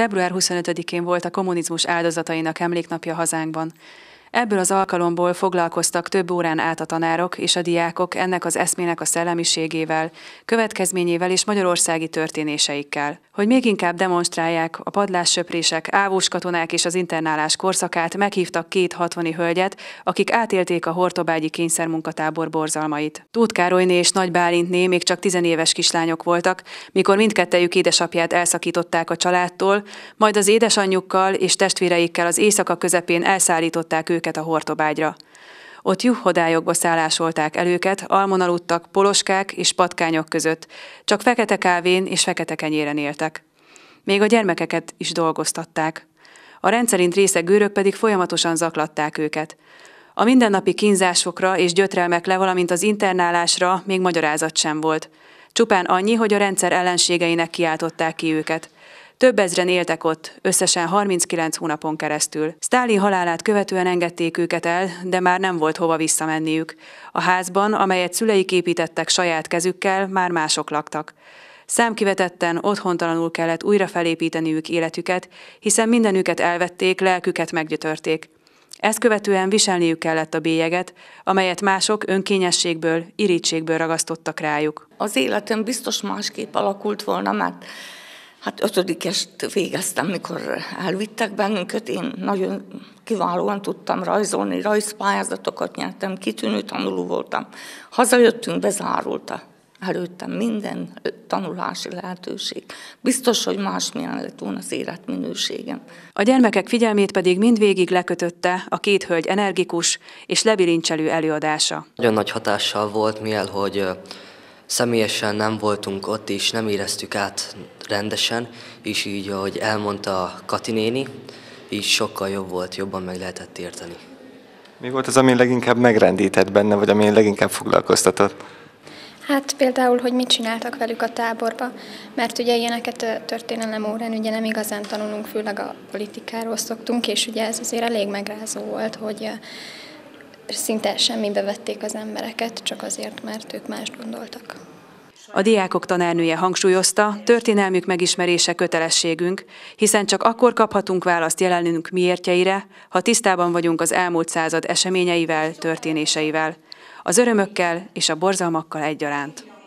Február 25-én volt a kommunizmus áldozatainak emléknapja hazánkban. Ebből az alkalomból foglalkoztak több órán át a tanárok és a diákok ennek az eszmének a szellemiségével, következményével és magyarországi történéseikkel, hogy még inkább demonstrálják a padlássöprések, ávós katonák és az internálás korszakát, meghívtak két hatvani hölgyet, akik átélték a hortobágyi kényszermunkatábor borzalmait. Tóth Károlyné és Nagy Bálintné még csak tizenéves kislányok voltak, mikor mindkettejük édesapját elszakították a családtól, majd az édesanyjukkal és testvéreikkel az éjszaka közepén elszállították őket őket a hortobágyra. Ott juhodályokba szállásolták el őket, almon aludtak poloskák és patkányok között, csak fekete kávén és fekete kenyéren éltek. Még a gyermekeket is dolgoztatták. A rendszerint része gőrök pedig folyamatosan zaklatták őket. A mindennapi kínzásokra és gyötrelmekre, valamint az internálásra még magyarázat sem volt. Csupán annyi, hogy a rendszer ellenségeinek kiáltották ki őket – több ezren éltek ott, összesen 39 hónapon keresztül. Sztálin halálát követően engedték őket el, de már nem volt hova visszamenniük. A házban, amelyet szülei építettek saját kezükkel, már mások laktak. Számkivetetten otthontalanul kellett újra felépíteniük életüket, hiszen mindenüket elvették, lelküket meggyötörték. Ezt követően viselniük kellett a bélyeget, amelyet mások önkényességből, irítségből ragasztottak rájuk. Az életem biztos másképp alakult volna, mert Hát ötödikest végeztem, mikor elvittek bennünket, én nagyon kiválóan tudtam rajzolni, rajzpályázatokat nyertem, kitűnő tanuló voltam. Hazajöttünk, bezárulta előttem minden tanulási lehetőség. Biztos, hogy másmilyen lett volna az életminőségem. A gyermekek figyelmét pedig mindvégig lekötötte a két hölgy energikus és lebilincselő előadása. Nagyon nagy hatással volt, mielőtt hogy Személyesen nem voltunk ott, és nem éreztük át rendesen, és így, ahogy elmondta Kati néni, így sokkal jobb volt, jobban meg lehetett érteni. Mi volt az, ami leginkább megrendített benne, vagy ami leginkább foglalkoztatott? Hát például, hogy mit csináltak velük a táborba, mert ugye ilyeneket történelem órán ugye nem igazán tanulunk, főleg a politikáról szoktunk, és ugye ez azért elég megrázó volt, hogy szinte semmibe vették az embereket, csak azért, mert ők mást gondoltak. A diákok tanárnője hangsúlyozta, történelmük megismerése kötelességünk, hiszen csak akkor kaphatunk választ jelenünk miértjeire, ha tisztában vagyunk az elmúlt század eseményeivel, történéseivel, az örömökkel és a borzalmakkal egyaránt.